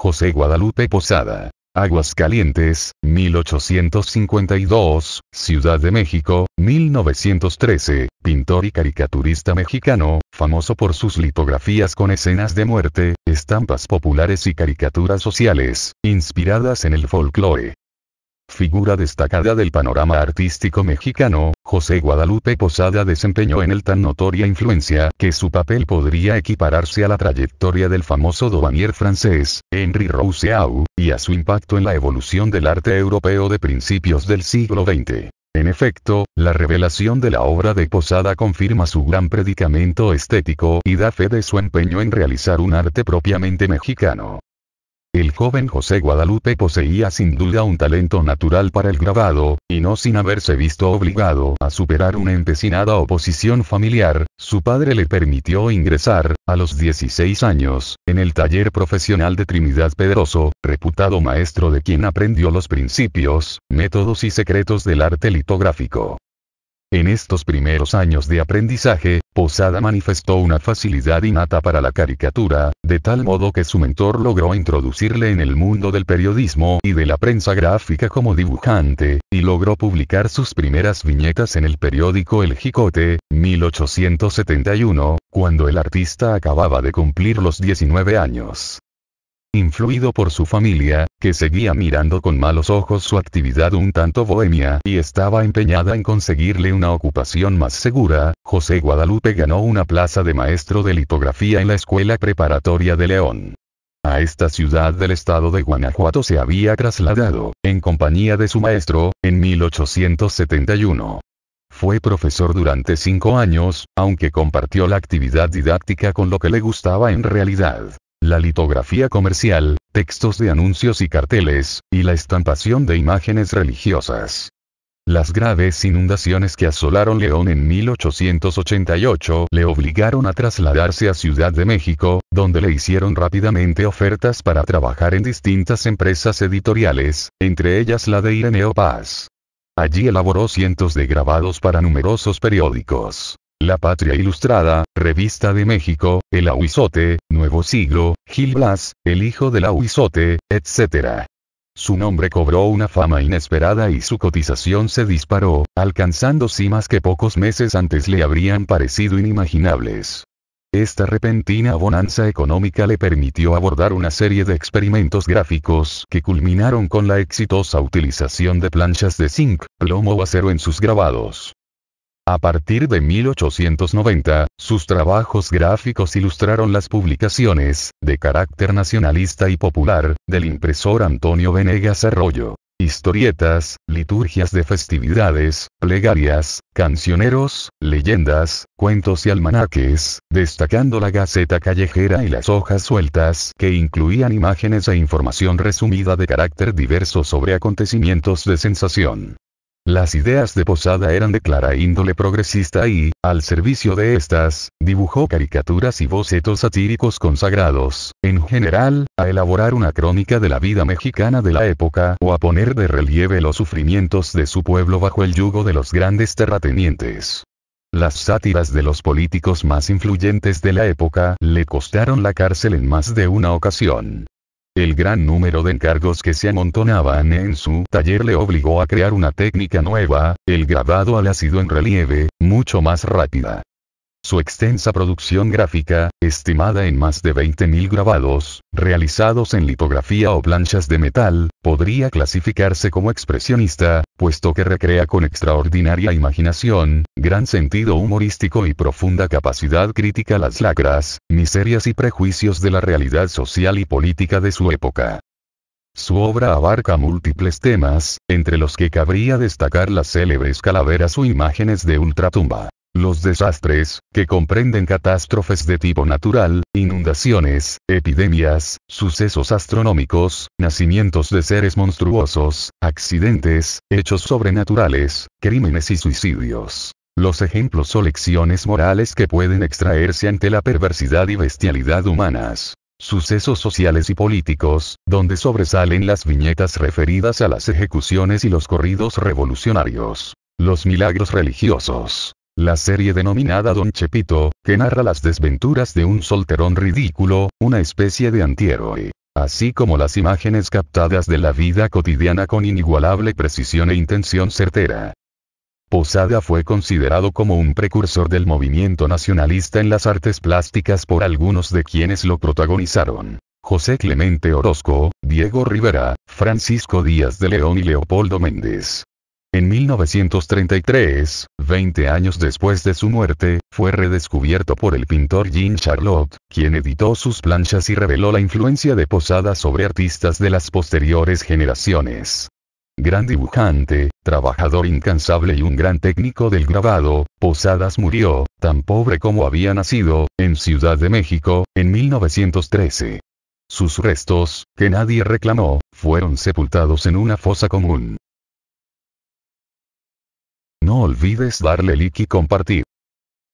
José Guadalupe Posada. Aguascalientes, 1852, Ciudad de México, 1913, pintor y caricaturista mexicano, famoso por sus litografías con escenas de muerte, estampas populares y caricaturas sociales, inspiradas en el folclore figura destacada del panorama artístico mexicano, José Guadalupe Posada desempeñó en él tan notoria influencia que su papel podría equipararse a la trayectoria del famoso douanier francés, Henri Rousseau, y a su impacto en la evolución del arte europeo de principios del siglo XX. En efecto, la revelación de la obra de Posada confirma su gran predicamento estético y da fe de su empeño en realizar un arte propiamente mexicano. El joven José Guadalupe poseía sin duda un talento natural para el grabado, y no sin haberse visto obligado a superar una empecinada oposición familiar, su padre le permitió ingresar, a los 16 años, en el taller profesional de Trinidad Pedroso, reputado maestro de quien aprendió los principios, métodos y secretos del arte litográfico. En estos primeros años de aprendizaje, Posada manifestó una facilidad innata para la caricatura, de tal modo que su mentor logró introducirle en el mundo del periodismo y de la prensa gráfica como dibujante, y logró publicar sus primeras viñetas en el periódico El Jicote, 1871, cuando el artista acababa de cumplir los 19 años influido por su familia, que seguía mirando con malos ojos su actividad un tanto bohemia y estaba empeñada en conseguirle una ocupación más segura, José Guadalupe ganó una plaza de maestro de litografía en la Escuela Preparatoria de León. A esta ciudad del estado de Guanajuato se había trasladado, en compañía de su maestro, en 1871. Fue profesor durante cinco años, aunque compartió la actividad didáctica con lo que le gustaba en realidad, la litografía comercial, textos de anuncios y carteles, y la estampación de imágenes religiosas. Las graves inundaciones que asolaron León en 1888 le obligaron a trasladarse a Ciudad de México, donde le hicieron rápidamente ofertas para trabajar en distintas empresas editoriales, entre ellas la de Ireneo Paz. Allí elaboró cientos de grabados para numerosos periódicos. La Patria Ilustrada, Revista de México, El Ahuizote, Nuevo Siglo, Gil Blas, El Hijo del Ahuizote, etc. Su nombre cobró una fama inesperada y su cotización se disparó, alcanzando cimas que pocos meses antes le habrían parecido inimaginables. Esta repentina bonanza económica le permitió abordar una serie de experimentos gráficos que culminaron con la exitosa utilización de planchas de zinc, plomo o acero en sus grabados. A partir de 1890, sus trabajos gráficos ilustraron las publicaciones, de carácter nacionalista y popular, del impresor Antonio Venegas Arroyo. Historietas, liturgias de festividades, plegarias, cancioneros, leyendas, cuentos y almanaques, destacando la Gaceta Callejera y las hojas sueltas que incluían imágenes e información resumida de carácter diverso sobre acontecimientos de sensación. Las ideas de Posada eran de clara índole progresista y, al servicio de estas, dibujó caricaturas y bocetos satíricos consagrados, en general, a elaborar una crónica de la vida mexicana de la época o a poner de relieve los sufrimientos de su pueblo bajo el yugo de los grandes terratenientes. Las sátiras de los políticos más influyentes de la época le costaron la cárcel en más de una ocasión. El gran número de encargos que se amontonaban en su taller le obligó a crear una técnica nueva, el grabado al ácido en relieve, mucho más rápida. Su extensa producción gráfica, estimada en más de 20.000 grabados, realizados en litografía o planchas de metal, podría clasificarse como expresionista, puesto que recrea con extraordinaria imaginación, gran sentido humorístico y profunda capacidad crítica las lacras, miserias y prejuicios de la realidad social y política de su época. Su obra abarca múltiples temas, entre los que cabría destacar las célebres calaveras o imágenes de ultratumba. Los desastres, que comprenden catástrofes de tipo natural, inundaciones, epidemias, sucesos astronómicos, nacimientos de seres monstruosos, accidentes, hechos sobrenaturales, crímenes y suicidios. Los ejemplos o lecciones morales que pueden extraerse ante la perversidad y bestialidad humanas. Sucesos sociales y políticos, donde sobresalen las viñetas referidas a las ejecuciones y los corridos revolucionarios. Los milagros religiosos la serie denominada Don Chepito, que narra las desventuras de un solterón ridículo, una especie de antihéroe. Así como las imágenes captadas de la vida cotidiana con inigualable precisión e intención certera. Posada fue considerado como un precursor del movimiento nacionalista en las artes plásticas por algunos de quienes lo protagonizaron. José Clemente Orozco, Diego Rivera, Francisco Díaz de León y Leopoldo Méndez. En 1933, 20 años después de su muerte, fue redescubierto por el pintor Jean Charlotte, quien editó sus planchas y reveló la influencia de Posadas sobre artistas de las posteriores generaciones. Gran dibujante, trabajador incansable y un gran técnico del grabado, Posadas murió, tan pobre como había nacido, en Ciudad de México, en 1913. Sus restos, que nadie reclamó, fueron sepultados en una fosa común olvides darle like y compartir.